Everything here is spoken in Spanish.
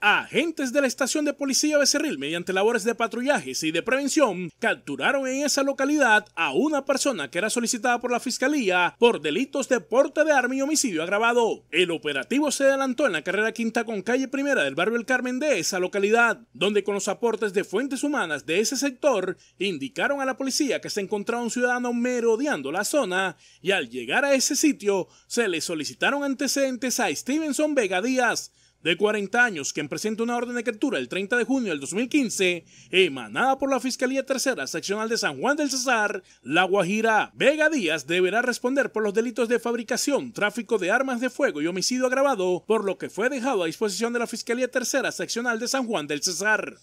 Agentes de la estación de policía Becerril, mediante labores de patrullajes y de prevención, capturaron en esa localidad a una persona que era solicitada por la fiscalía por delitos de porte de arma y homicidio agravado. El operativo se adelantó en la carrera quinta con calle primera del barrio El Carmen de esa localidad, donde con los aportes de fuentes humanas de ese sector indicaron a la policía que se encontraba un ciudadano merodeando la zona y al llegar a ese sitio se le solicitaron antecedentes a Stevenson Vega Díaz, de 40 años, quien presenta una orden de captura el 30 de junio del 2015, emanada por la Fiscalía Tercera Seccional de San Juan del Cesar, La Guajira. Vega Díaz deberá responder por los delitos de fabricación, tráfico de armas de fuego y homicidio agravado, por lo que fue dejado a disposición de la Fiscalía Tercera Seccional de San Juan del Cesar.